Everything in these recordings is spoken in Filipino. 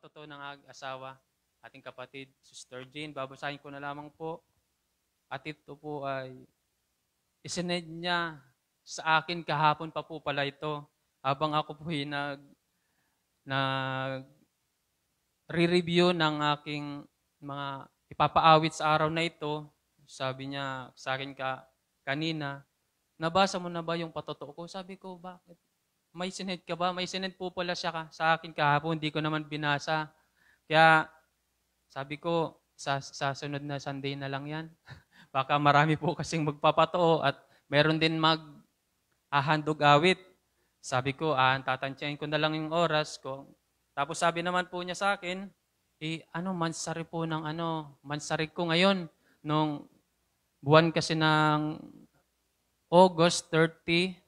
patotoo ng asawa, ating kapatid, Sister Jane. Babasahin ko na lamang po. At ito po ay isinend niya sa akin kahapon pa po pala ito habang ako po hinag nag, nag re-review ng aking mga ipapaawit sa araw na ito. Sabi niya sa akin ka, kanina, nabasa mo na ba yung patotoo ko? Sabi ko, bakit? may sinend ka ba? May sinend po pala siya ka, sa akin kahapon, hindi ko naman binasa. Kaya sabi ko, sa, sa sunod na Sunday na lang yan. Baka marami po kasing magpapatoo at meron din mag ahandog awit. Sabi ko, ah, tatantyain ko na lang yung oras ko. Tapos sabi naman po niya sa akin, eh, ano, mansari po ng ano, mansari ko ngayon, nung buwan kasi ng August 30,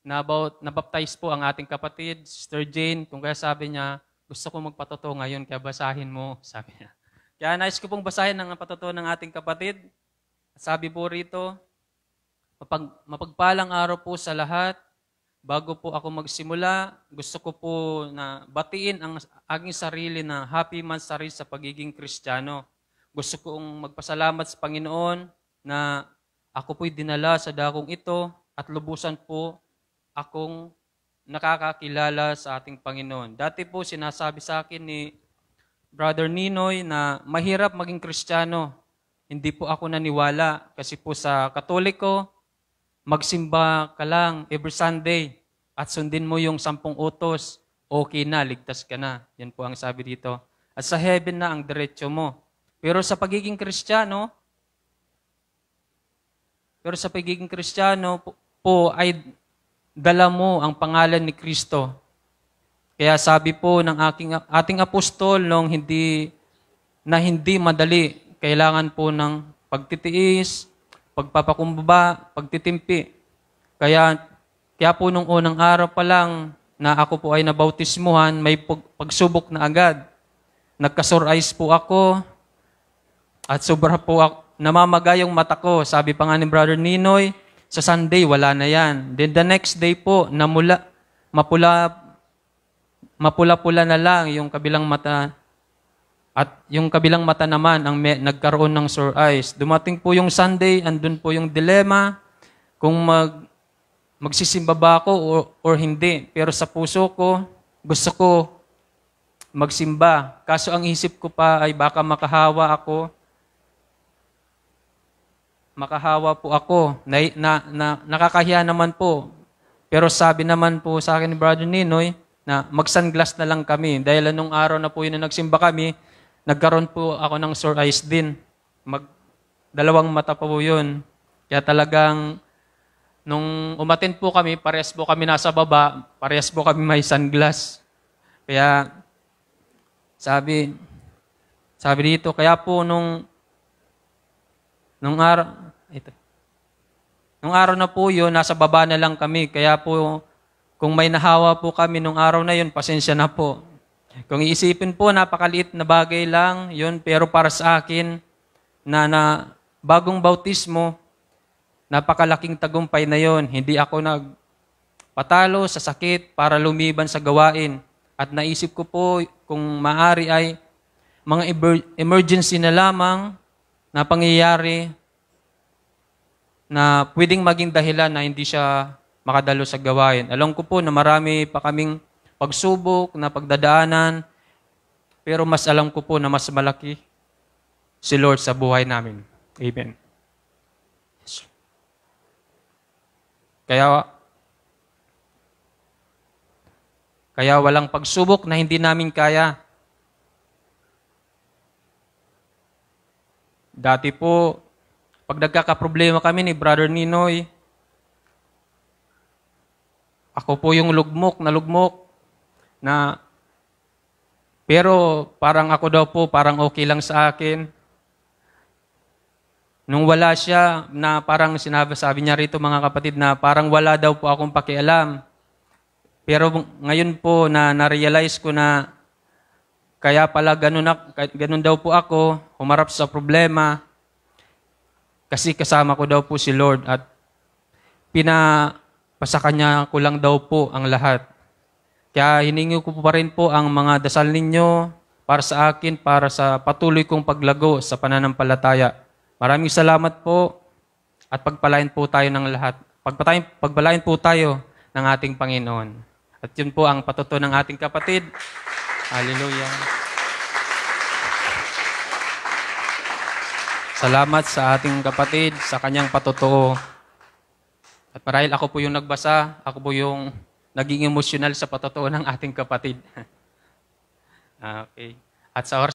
na about, nabaptize po ang ating kapatid, Sister Jane, kung kaya sabi niya, gusto ko magpatotoo ngayon, kaya basahin mo, sabi niya. Kaya nais ko pong basahin ang patotoo ng ating kapatid. Sabi po rito, mapag, mapagpalang araw po sa lahat. Bago po ako magsimula, gusto ko po na batiin ang aking sarili na happy man sa sa pagiging kristyano. Gusto kong magpasalamat sa Panginoon na ako po'y dinala sa dakong ito at lubusan po akong nakakakilala sa ating Panginoon. Dati po sinasabi sa akin ni Brother Ninoy na mahirap maging Kristiyano. Hindi po ako naniwala kasi po sa Katoliko, magsimba ka lang every Sunday at sundin mo yung sampung utos, okay na, ligtas ka na. Yan po ang sabi dito. At sa heaven na ang diretsyo mo. Pero sa pagiging Kristiyano, pero sa pagiging Kristiyano po, po ay dala mo ang pangalan ni Kristo. Kaya sabi po ng aking, ating apostol nung hindi, na hindi madali, kailangan po ng pagtitiis, pagpapakumbaba, pagtitimpi. Kaya, kaya po nung unang araw pa lang na ako po ay nabautismuhan, may pagsubok na agad. Nagkasurize po ako at sobra po ako, namamagayong mata ko. Sabi pa nga ni Brother Ninoy, sa Sunday, wala na yan. Then the next day po, namula, mapula, mapula-pula na lang yung kabilang mata. At yung kabilang mata naman ang may, nagkaroon ng sore eyes. Dumating po yung Sunday, andun po yung dilema kung mag, magsisimba ba ako or, or hindi. Pero sa puso ko, gusto ko magsimba. Kaso ang isip ko pa ay baka makahawa ako makahawa po ako. Na, na, na, nakakahiya naman po. Pero sabi naman po sa akin ni Brother Ninoy na mag-sunglass na lang kami. Dahil anong araw na po yun na nagsimba kami, nagkaroon po ako ng sore eyes din. Mag, dalawang mata po yun. Kaya talagang nung umatin po kami, parehas po kami nasa baba, parehas po kami may sunglass. Kaya sabi, sabi dito, kaya po nung Nung araw, ito. Nung araw na po yun, nasa baba na lang kami. Kaya po, kung may nahawa po kami nung araw na yun, pasensya na po. Kung iisipin po, napakaliit na bagay lang yun, pero para sa akin, na, na bagong bautismo, napakalaking tagumpay na yon. Hindi ako nagpatalo sa sakit para lumiban sa gawain. At naisip ko po, kung maari ay, mga emergency na lamang na pangyayari na pwedeng maging dahilan na hindi siya makadalo sa gawain. Alam ko po na marami pa kaming pagsubok, na pagdadaanan, pero mas alam ko po na mas malaki si Lord sa buhay namin. Amen. Kaya kaya walang pagsubok na hindi namin kaya Dati po, pag nagkakaproblema kami ni Brother Ninoy, ako po yung lugmok na lugmok na pero parang ako daw po, parang okay lang sa akin. Nung wala siya, na parang sinabi, sabi niya rito mga kapatid na parang wala daw po akong pakialam. Pero ngayon po na na-realize ko na kaya pala ganun, na, ganun daw po ako, humarap sa problema, kasi kasama ko daw po si Lord at pinapasa kanya ko lang daw po ang lahat. Kaya hiningi ko pa rin po ang mga dasal ninyo para sa akin, para sa patuloy kong paglago sa pananampalataya. Maraming salamat po at pagpalain po tayo ng lahat. Pagpatayin, pagpalain po tayo ng ating Panginoon. At yun po ang patuto ng ating kapatid. Hallelujah. Salamat sa ating kapatid, sa kanyang patotoo. At marahil ako po yung nagbasa, ako po yung naging emosyonal sa patotoo ng ating kapatid. Ah, okay. At sa oras